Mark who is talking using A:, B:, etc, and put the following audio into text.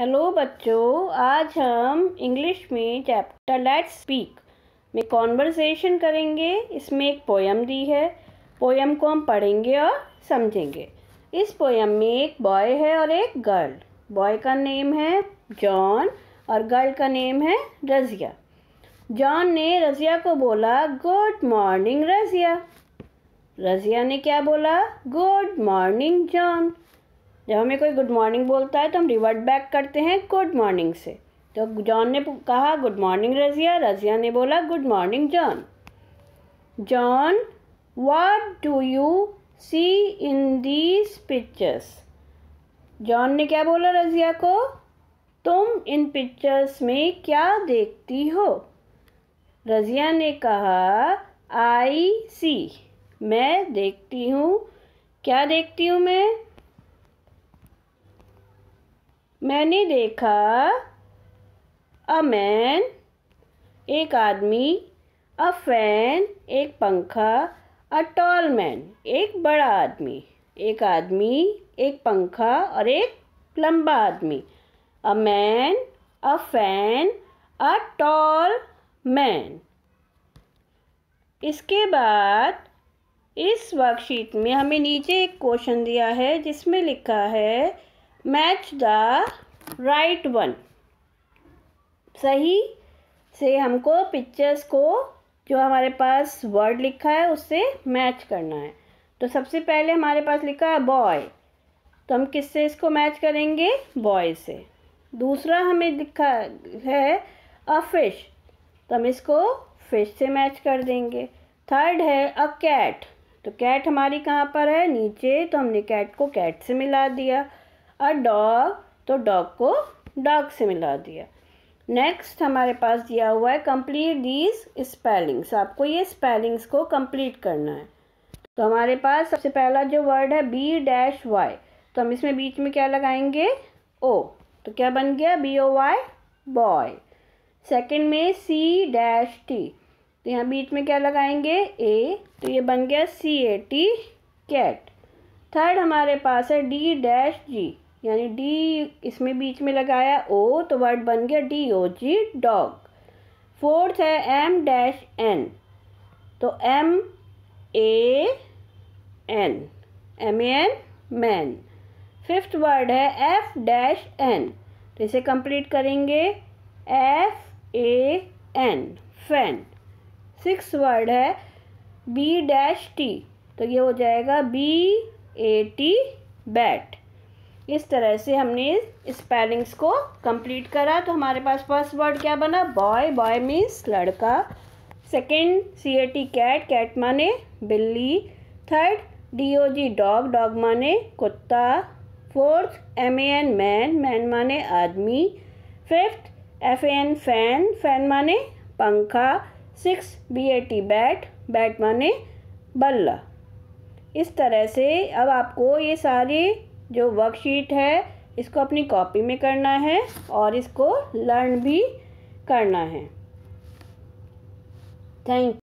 A: hello बच्चों आज हम इंग्लिश में चैप्टर लेट्स स्पीक में कॉन्वर्सेशन करेंगे इसमें एक पोयम दी है पोयम को हम पढ़ेंगे और समझेंगे इस पोयम में एक बॉय है और एक गर्ल बॉय का नेम है जॉन और गर्ल का नेम है रज़िया जॉन ने रज़िया को बोला गुड मॉर्निंग रज़िया रज़िया ने क्या बोला गुड मॉर्निंग जॉन जब हमें कोई गुड मॉर्निंग बोलता है तो हम रिवर्ट बैक करते हैं गुड मॉर्निंग से तो जॉन ने कहा गुड मॉर्निंग रजिया रजिया ने बोला good morning John John what do you see in these pictures John ने क्या बोला रजिया को तुम इन पिक्चर्स में क्या देखती हो रजिया ने कहा आई सी मैं देखती हूँ क्या देखती हूँ मैं मैंने देखा अ मैन एक आदमी अ फैन एक पंखा अ टॉल मैन एक बड़ा आदमी एक आदमी एक पंखा और एक लंबा आदमी a man a fan a tall man इसके बाद इस वर्कशीट में हमें नीचे एक क्वेश्चन दिया है जिसमें लिखा है मैच द राइट वन सही से हमको पिक्चर्स को जो हमारे पास वर्ड लिखा है उससे मैच करना है तो सबसे पहले हमारे पास लिखा है बॉय तो हम किससे इसको मैच करेंगे बॉय से दूसरा हमें लिखा है अ फिश तो हम इसको फिश से मैच कर देंगे थर्ड है अ कैट तो कैट हमारी कहाँ पर है नीचे तो हमने कैट को कैट से मिला दिया अ डॉग तो डॉग को डॉग से मिला दिया नेक्स्ट हमारे पास दिया हुआ है कंप्लीट दीज स्पेलिंग्स आपको ये स्पेलिंग्स को कंप्लीट करना है तो हमारे पास सबसे पहला जो वर्ड है बी डैश वाई तो हम इसमें बीच में क्या लगाएंगे ओ तो क्या बन गया B O Y boy second में सी डैश टी तो यहाँ बीच में क्या लगाएंगे ए तो ये बन गया C A T cat third हमारे पास है डी डैश जी यानी डी इसमें बीच में लगाया ओ तो वर्ड बन गया D O G dog fourth है एम डैश एन तो M A N M A N man fifth word है एफ डैश एन तो इसे कंप्लीट करेंगे F A N fan six word है बी डैश टी तो ये हो जाएगा बी ए टी बैट इस तरह से हमने स्पेलिंग्स को कंप्लीट करा तो हमारे पास फर्स्ट वर्ड क्या बना बॉय बॉय मीन्स लड़का second C A T cat cat माने बिल्ली third D O G dog dog माने कुत्ता fourth M A N man man माने आदमी fifth F A N fan fan माने पंखा six B A T bat bat माने बल्ला इस तरह से अब आपको ये सारे जो वर्कशीट है इसको अपनी कॉपी में करना है और इसको लर्न भी करना है थैंक